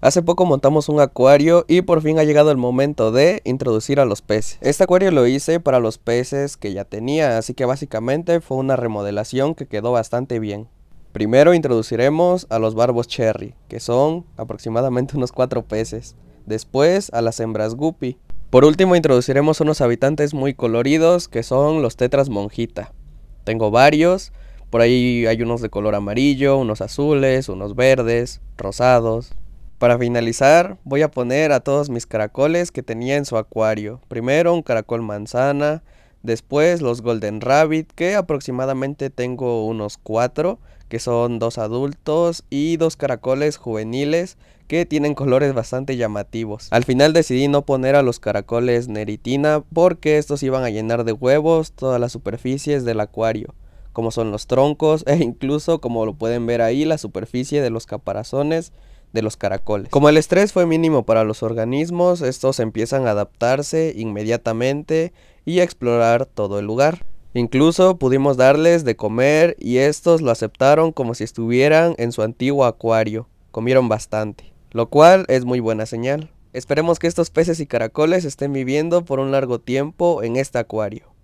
Hace poco montamos un acuario y por fin ha llegado el momento de introducir a los peces. Este acuario lo hice para los peces que ya tenía, así que básicamente fue una remodelación que quedó bastante bien. Primero introduciremos a los barbos cherry, que son aproximadamente unos 4 peces. Después a las hembras guppy. Por último introduciremos unos habitantes muy coloridos que son los tetras monjita. Tengo varios, por ahí hay unos de color amarillo, unos azules, unos verdes, rosados. Para finalizar, voy a poner a todos mis caracoles que tenía en su acuario. Primero un caracol manzana, después los golden rabbit, que aproximadamente tengo unos cuatro, que son dos adultos y dos caracoles juveniles que tienen colores bastante llamativos. Al final decidí no poner a los caracoles neritina porque estos iban a llenar de huevos todas las superficies del acuario como son los troncos e incluso como lo pueden ver ahí la superficie de los caparazones de los caracoles. Como el estrés fue mínimo para los organismos, estos empiezan a adaptarse inmediatamente y a explorar todo el lugar. Incluso pudimos darles de comer y estos lo aceptaron como si estuvieran en su antiguo acuario. Comieron bastante, lo cual es muy buena señal. Esperemos que estos peces y caracoles estén viviendo por un largo tiempo en este acuario.